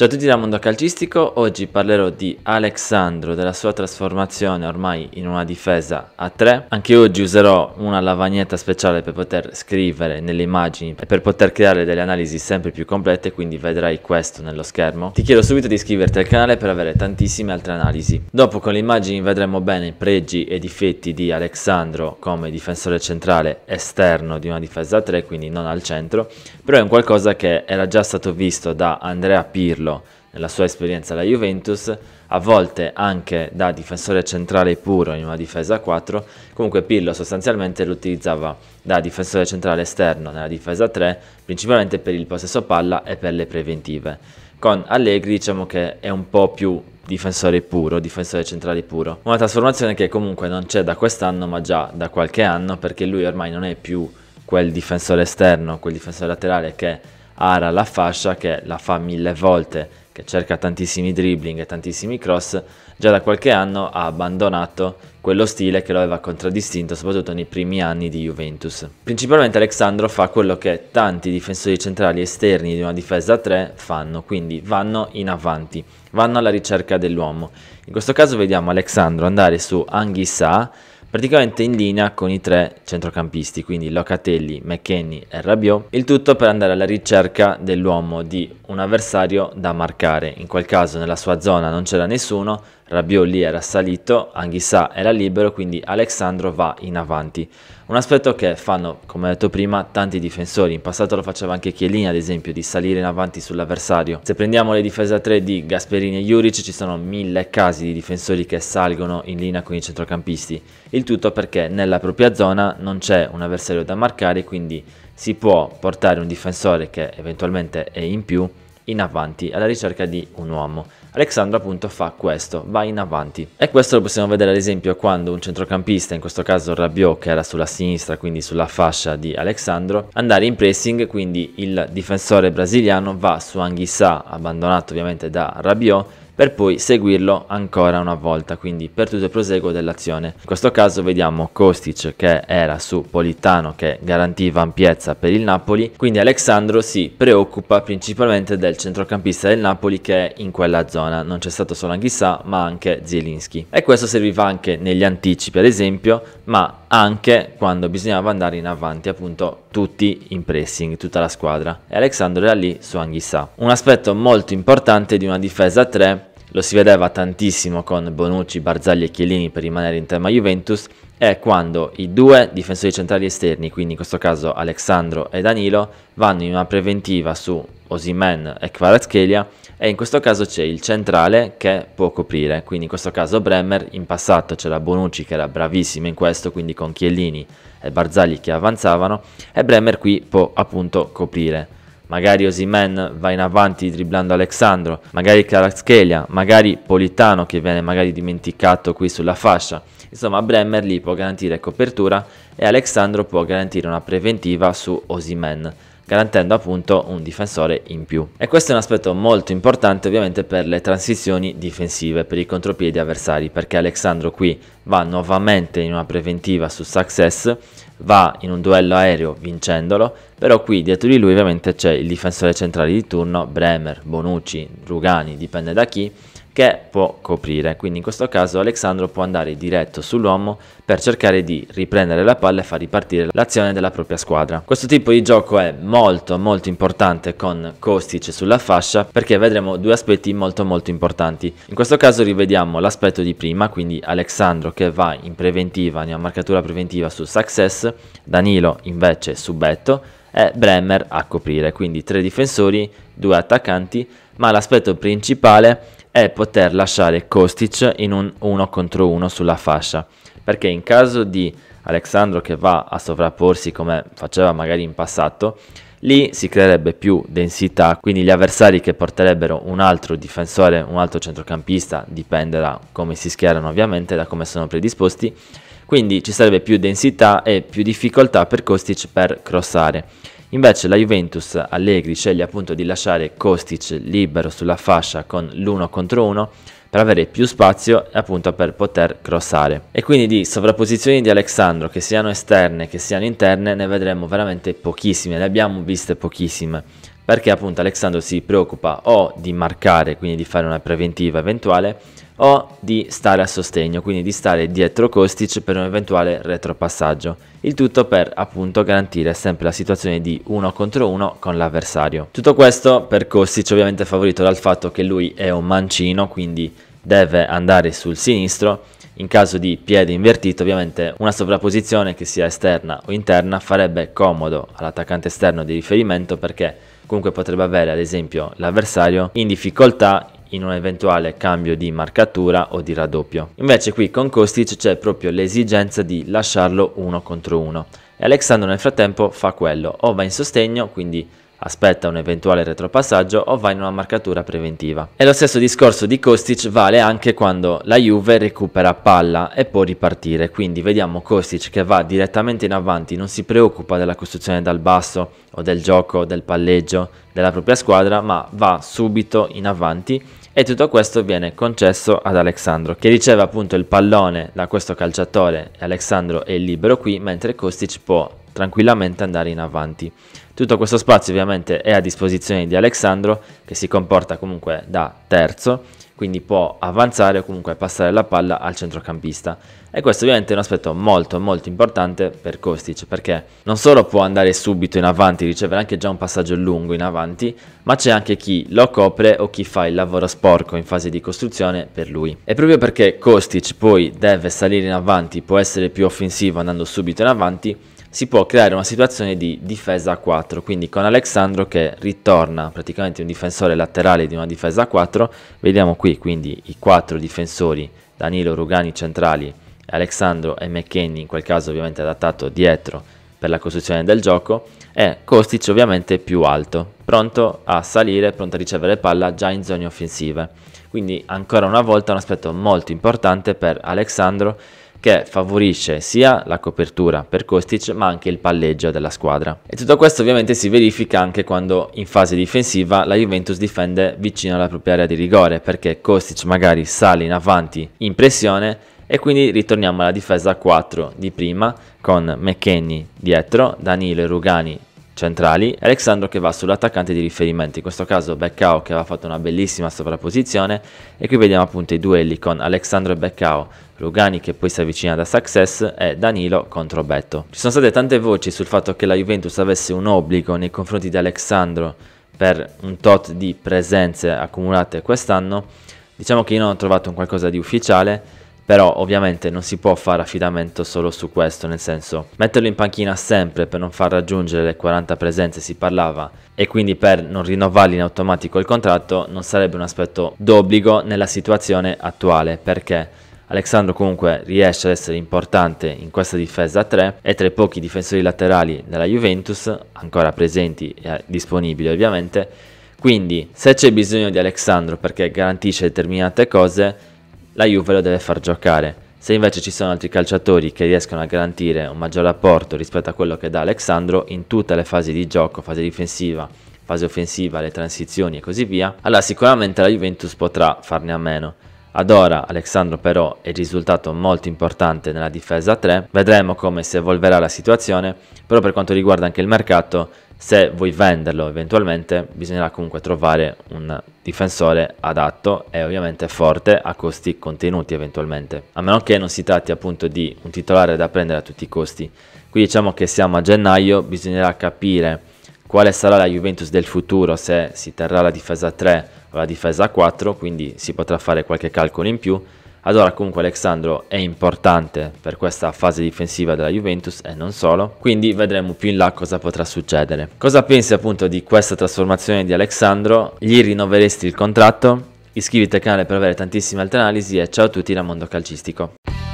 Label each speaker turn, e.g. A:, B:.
A: Ciao a tutti da Mondo Calcistico, oggi parlerò di Alexandro, della sua trasformazione ormai in una difesa a 3. Anche oggi userò una lavagnetta speciale per poter scrivere nelle immagini e per poter creare delle analisi sempre più complete, quindi vedrai questo nello schermo. Ti chiedo subito di iscriverti al canale per avere tantissime altre analisi. Dopo con le immagini vedremo bene i pregi e difetti di Alexandro come difensore centrale esterno di una difesa a 3, quindi non al centro, però è un qualcosa che era già stato visto da Andrea Pirlo Pirlo nella sua esperienza alla Juventus, a volte anche da difensore centrale puro in una difesa a 4, comunque Pirlo sostanzialmente lo utilizzava da difensore centrale esterno nella difesa 3, principalmente per il possesso palla e per le preventive. Con Allegri diciamo che è un po' più difensore puro, difensore centrale puro. Una trasformazione che comunque non c'è da quest'anno ma già da qualche anno perché lui ormai non è più quel difensore esterno, quel difensore laterale che Ara La Fascia che la fa mille volte, che cerca tantissimi dribbling e tantissimi cross, già da qualche anno ha abbandonato quello stile che lo aveva contraddistinto soprattutto nei primi anni di Juventus. Principalmente Alexandro fa quello che tanti difensori centrali esterni di una difesa a 3 fanno, quindi vanno in avanti, vanno alla ricerca dell'uomo. In questo caso vediamo Alexandro andare su Anghisa praticamente in linea con i tre centrocampisti, quindi Locatelli, McKenny e Rabiot, il tutto per andare alla ricerca dell'uomo di un avversario da marcare, in quel caso nella sua zona non c'era nessuno, Rabioli era salito, Anghissà era libero, quindi Alexandro va in avanti. Un aspetto che fanno, come detto prima, tanti difensori. In passato lo faceva anche Chiellini, ad esempio, di salire in avanti sull'avversario. Se prendiamo le difese a 3 di Gasperini e Juric, ci sono mille casi di difensori che salgono in linea con i centrocampisti. Il tutto perché nella propria zona non c'è un avversario da marcare, quindi si può portare un difensore che eventualmente è in più in avanti, alla ricerca di un uomo. Alexandro appunto fa questo, va in avanti. E questo lo possiamo vedere ad esempio quando un centrocampista, in questo caso Rabiot che era sulla sinistra, quindi sulla fascia di Alexandro, andare in pressing, quindi il difensore brasiliano va su Anghissà, abbandonato ovviamente da Rabiot, per poi seguirlo ancora una volta, quindi per tutto il proseguo dell'azione. In questo caso vediamo Kostic che era su Politano che garantiva ampiezza per il Napoli, quindi Alexandro si preoccupa principalmente del centrocampista del Napoli che è in quella zona, non c'è stato solo Anghissà ma anche Zielinski. E questo serviva anche negli anticipi ad esempio, ma anche quando bisognava andare in avanti appunto tutti in pressing, tutta la squadra. E Alexandro era lì su Anghissà. Un aspetto molto importante di una difesa a 3 lo si vedeva tantissimo con Bonucci, Barzagli e Chiellini per rimanere in tema Juventus, è quando i due difensori centrali esterni, quindi in questo caso Alessandro e Danilo, vanno in una preventiva su Osimen e Kvaratskhelia e in questo caso c'è il centrale che può coprire, quindi in questo caso Bremer, in passato c'era Bonucci che era bravissimo in questo, quindi con Chiellini e Barzagli che avanzavano e Bremer qui può appunto coprire magari Osimen va in avanti dribblando Alexandro, magari Caraschelia, magari Politano che viene magari dimenticato qui sulla fascia. Insomma, Bremer lì può garantire copertura e Alexandro può garantire una preventiva su Osimen garantendo appunto un difensore in più. E questo è un aspetto molto importante ovviamente per le transizioni difensive, per i contropiedi avversari, perché Alexandro qui va nuovamente in una preventiva su Success, va in un duello aereo vincendolo, però qui dietro di lui ovviamente c'è il difensore centrale di turno, Bremer, Bonucci, Rugani, dipende da chi, che può coprire. Quindi in questo caso Alexandro può andare diretto sull'uomo per cercare di riprendere la palla e far ripartire l'azione della propria squadra. Questo tipo di gioco è molto molto importante con Kostic sulla fascia perché vedremo due aspetti molto molto importanti. In questo caso rivediamo l'aspetto di prima, quindi Alexandro che va in preventiva, nella marcatura preventiva su Success, Danilo invece su Betto e Bremer a coprire, quindi tre difensori, due attaccanti, ma l'aspetto principale è è poter lasciare Kostic in un 1 contro 1 sulla fascia, perché in caso di Alexandro che va a sovrapporsi come faceva magari in passato, lì si creerebbe più densità, quindi gli avversari che porterebbero un altro difensore, un altro centrocampista, dipenderà come si schierano ovviamente, da come sono predisposti, quindi ci sarebbe più densità e più difficoltà per Kostic per crossare. Invece la Juventus Allegri sceglie appunto di lasciare Kostic libero sulla fascia con l'1 contro 1 per avere più spazio e appunto per poter crossare. E quindi di sovrapposizioni di Alexandro, che siano esterne che siano interne, ne vedremo veramente pochissime, ne abbiamo viste pochissime perché appunto Alexandro si preoccupa o di marcare, quindi di fare una preventiva eventuale, o di stare a sostegno, quindi di stare dietro Kostic per un eventuale retropassaggio. Il tutto per appunto garantire sempre la situazione di uno contro uno con l'avversario. Tutto questo per Kostic ovviamente favorito dal fatto che lui è un mancino, quindi deve andare sul sinistro in caso di piede invertito, ovviamente una sovrapposizione che sia esterna o interna farebbe comodo all'attaccante esterno di riferimento perché comunque potrebbe avere ad esempio l'avversario in difficoltà in un eventuale cambio di marcatura o di raddoppio. Invece qui con Kostic c'è proprio l'esigenza di lasciarlo uno contro uno e Alexandro nel frattempo fa quello, o va in sostegno, quindi aspetta un eventuale retropassaggio o va in una marcatura preventiva. E lo stesso discorso di Kostic vale anche quando la Juve recupera palla e può ripartire, quindi vediamo Kostic che va direttamente in avanti, non si preoccupa della costruzione dal basso o del gioco, del palleggio della propria squadra, ma va subito in avanti e tutto questo viene concesso ad Alexandro che riceve appunto il pallone da questo calciatore e Alexandro è libero qui mentre Kostic può tranquillamente andare in avanti. Tutto questo spazio ovviamente è a disposizione di Alexandro che si comporta comunque da terzo, quindi può avanzare o comunque passare la palla al centrocampista. E questo ovviamente è un aspetto molto molto importante per Kostic perché non solo può andare subito in avanti, ricevere anche già un passaggio lungo in avanti, ma c'è anche chi lo copre o chi fa il lavoro sporco in fase di costruzione per lui. E proprio perché Kostic poi deve salire in avanti, può essere più offensivo andando subito in avanti, si può creare una situazione di difesa a 4, quindi con Alexandro che ritorna praticamente un difensore laterale di una difesa a 4, vediamo qui quindi i 4 difensori, Danilo, Rugani centrali, Alexandro e McKenny, in quel caso ovviamente adattato dietro per la costruzione del gioco, e Kostic ovviamente più alto, pronto a salire, pronto a ricevere palla già in zone offensive. Quindi ancora una volta un aspetto molto importante per Alexandro che favorisce sia la copertura per Kostic ma anche il palleggio della squadra. E tutto questo ovviamente si verifica anche quando in fase difensiva la Juventus difende vicino alla propria area di rigore perché Kostic magari sale in avanti in pressione e quindi ritorniamo alla difesa 4 di prima con McKenny dietro, Danilo e Rugani centrali, Alexandro che va sull'attaccante di riferimento, in questo caso Beccao che aveva fatto una bellissima sovrapposizione e qui vediamo appunto i duelli con Alexandro e Beccao, Lugani che poi si avvicina da Success e Danilo contro Betto. Ci sono state tante voci sul fatto che la Juventus avesse un obbligo nei confronti di Alexandro per un tot di presenze accumulate quest'anno, diciamo che io non ho trovato un qualcosa di ufficiale, però ovviamente non si può fare affidamento solo su questo, nel senso metterlo in panchina sempre per non far raggiungere le 40 presenze si parlava e quindi per non rinnovargli in automatico il contratto non sarebbe un aspetto d'obbligo nella situazione attuale perché Alexandro comunque riesce ad essere importante in questa difesa a 3 e tra i pochi difensori laterali della Juventus, ancora presenti e eh, disponibili ovviamente, quindi se c'è bisogno di Alexandro perché garantisce determinate cose la Juve lo deve far giocare. Se invece ci sono altri calciatori che riescono a garantire un maggior rapporto rispetto a quello che dà Alexandro in tutte le fasi di gioco, fase difensiva, fase offensiva, le transizioni e così via, allora sicuramente la Juventus potrà farne a meno. Ad ora Alexandro però è risultato molto importante nella difesa 3, vedremo come si evolverà la situazione, però per quanto riguarda anche il mercato se vuoi venderlo eventualmente bisognerà comunque trovare un difensore adatto e ovviamente forte a costi contenuti eventualmente, a meno che non si tratti appunto di un titolare da prendere a tutti i costi. Qui diciamo che siamo a gennaio, bisognerà capire quale sarà la Juventus del futuro se si terrà la difesa 3 o la difesa 4, quindi si potrà fare qualche calcolo in più allora comunque Alexandro è importante per questa fase difensiva della Juventus e non solo, quindi vedremo più in là cosa potrà succedere. Cosa pensi appunto di questa trasformazione di Alexandro? Gli rinnoveresti il contratto? Iscriviti al canale per avere tantissime altre analisi e ciao a tutti da Mondo Calcistico.